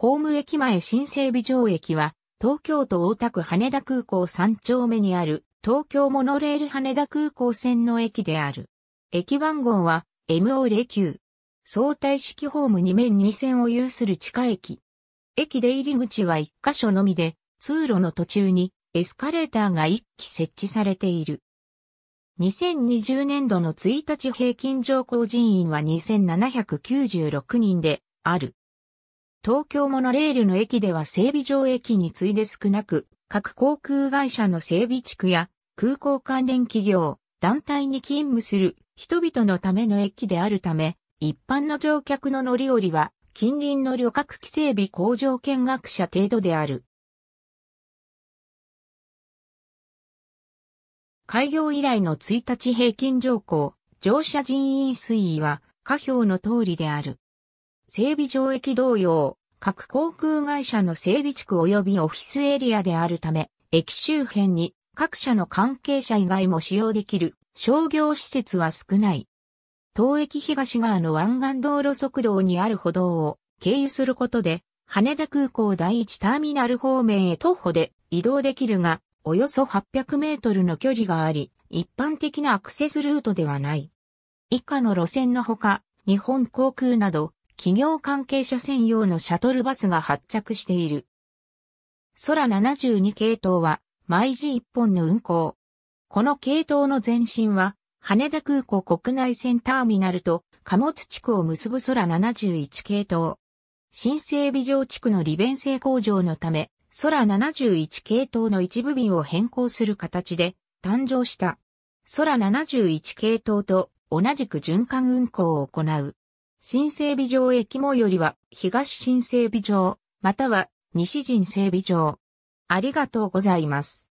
ホーム駅前新整備場駅は、東京都大田区羽田空港3丁目にある、東京モノレール羽田空港線の駅である。駅番号は MO09。相対式ホーム2面2線を有する地下駅。駅出入り口は1箇所のみで、通路の途中にエスカレーターが1基設置されている。2020年度の1日平均乗降人員は2796人である。東京モノレールの駅では整備場駅に次いで少なく、各航空会社の整備地区や空港関連企業、団体に勤務する人々のための駅であるため、一般の乗客の乗り降りは近隣の旅客規制日工場見学者程度である。開業以来の1日平均乗降、乗車人員推移は下表の通りである。整備場駅同様、各航空会社の整備地区及びオフィスエリアであるため、駅周辺に各社の関係者以外も使用できる商業施設は少ない。当駅東側の湾岸道路側道にある歩道を経由することで、羽田空港第一ターミナル方面へ徒歩で移動できるが、およそ800メートルの距離があり、一般的なアクセスルートではない。以下の路線のほか、日本航空など企業関係者専用のシャトルバスが発着している。空72系統は、毎時1本の運行。この系統の前身は、羽田空港国内線ターミナルと貨物地区を結ぶ空71系統。新整備場地区の利便性向上のため、空71系統の一部便を変更する形で誕生した。空71系統と同じく循環運行を行う。新整備場駅もよりは東新整備場、または西新整備場。ありがとうございます。